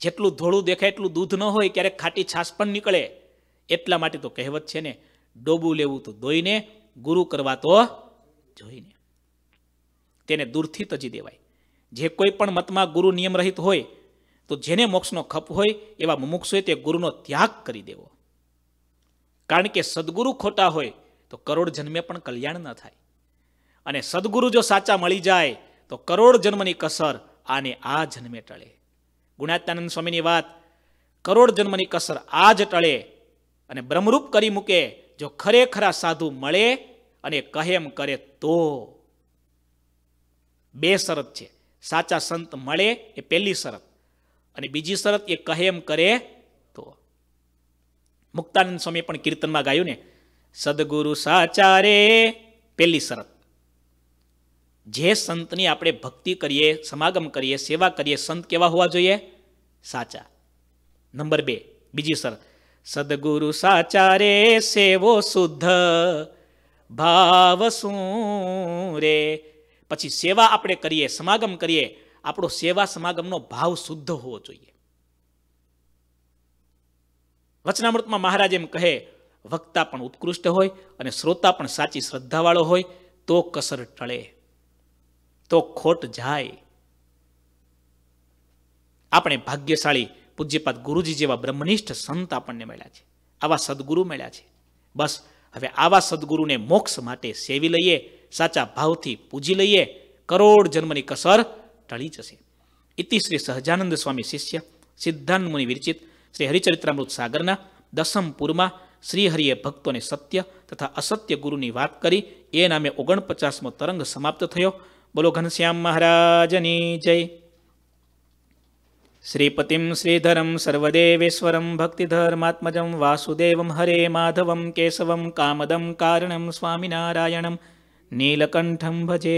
જેટલું ધોળું દેખાય એટલું દૂધ ન હોય ક્યારેક ખાટી છાશ પણ નીકળે એટલા માટે તો કહેવત છે ને ડોબું લેવું તો દોઈને ગુરુ કરવા તો જોઈને તેને દૂરથી તજી દેવાય જે કોઈ પણ મતમાં ગુરુ નિયમ રહિત હોય તો જેને મોક્ષનો ખપ હોય એવા હોય તે ગુરુનો ત્યાગ કરી દેવો કારણ કે સદગુરુ ખોટા હોય તો કરોડ જન્મે પણ કલ્યાણ ન થાય અને સદગુરુ જો સાચા મળી જાય તો કરોડ જન્મની કસર આને આ જન્મે ટળે ગુણાત્યાનંદ સ્વામીની વાત કરોડ જન્મની કસર આ જ ટળે અને બ્રહ્મરૂપ કરી મૂકે જો ખરેખરા સાધુ મળે અને કહેમ કરે તો બે શરત છે સાચા સંત મળે એ પહેલી શરત અને બીજી શરત એ કહે એમ કરે તો મુક્તાનંદ સ્વામી પણ કીર્તનમાં ગાયું ને સદગુરુ સાચારે પહેલી શરત જે સંતની આપણે ભક્તિ કરીએ સમાગમ કરીએ સેવા કરીએ સંત કેવા હોવા જોઈએ સાચા નંબર બે બીજી શરત સદગુરુ સાચારે સેવો શુદ્ધ ભાવ શું રે પછી સેવા આપણે કરીએ સમાગમ કરીએ આપણો સેવા સમાગમનો ભાવ શુદ્ધ હોવો જોઈએ વચનામૃતમાં મહારાજ એમ કહે વક્તા પણ ઉત્કૃષ્ટ હોય અને શ્રોતા પણ સાચી શ્રદ્ધાવાળો હોય તો કસર ટળે તો ખોટ જાય આપણે ભાગ્યશાળી પૂજ્યપાત ગુરુજી જેવા બ્રહ્મનિષ્ઠ સંત આપણને મળ્યા છે આવા સદગુરુ મળ્યા છે બસ હવે આવા સદગુરુને મોક્ષ માટે સેવી લઈએ સાચા ભાવથી પૂજી લઈએ કરોડ જન્મની કસર ટળી જશે ઇતિ શ્રી સહજાનંદ સ્વામી શિષ્ય સિદ્ધાંત મુનિ વિરચિત શ્રી હરિચરિત્રામૃત સાગરના દસમ પૂરમાં શ્રીહરિએ ભક્તોને સત્ય તથા અસત્ય ગુરુની વાત કરી એ નામે ઓગણપચાસમો તરંગ સમાપ્ત થયો બોલો ઘનશ્યામ મહારાજની જય શ્રીપતિમ શ્રીધરમ સર્વદેવેશ્વરમ ભક્તિધર્માત્મજમ વાસુદેવમ હરે માધવમ કેશવમ કામદમ કારણમ સ્વામિનારાયણમ नीलकण्ठं भजे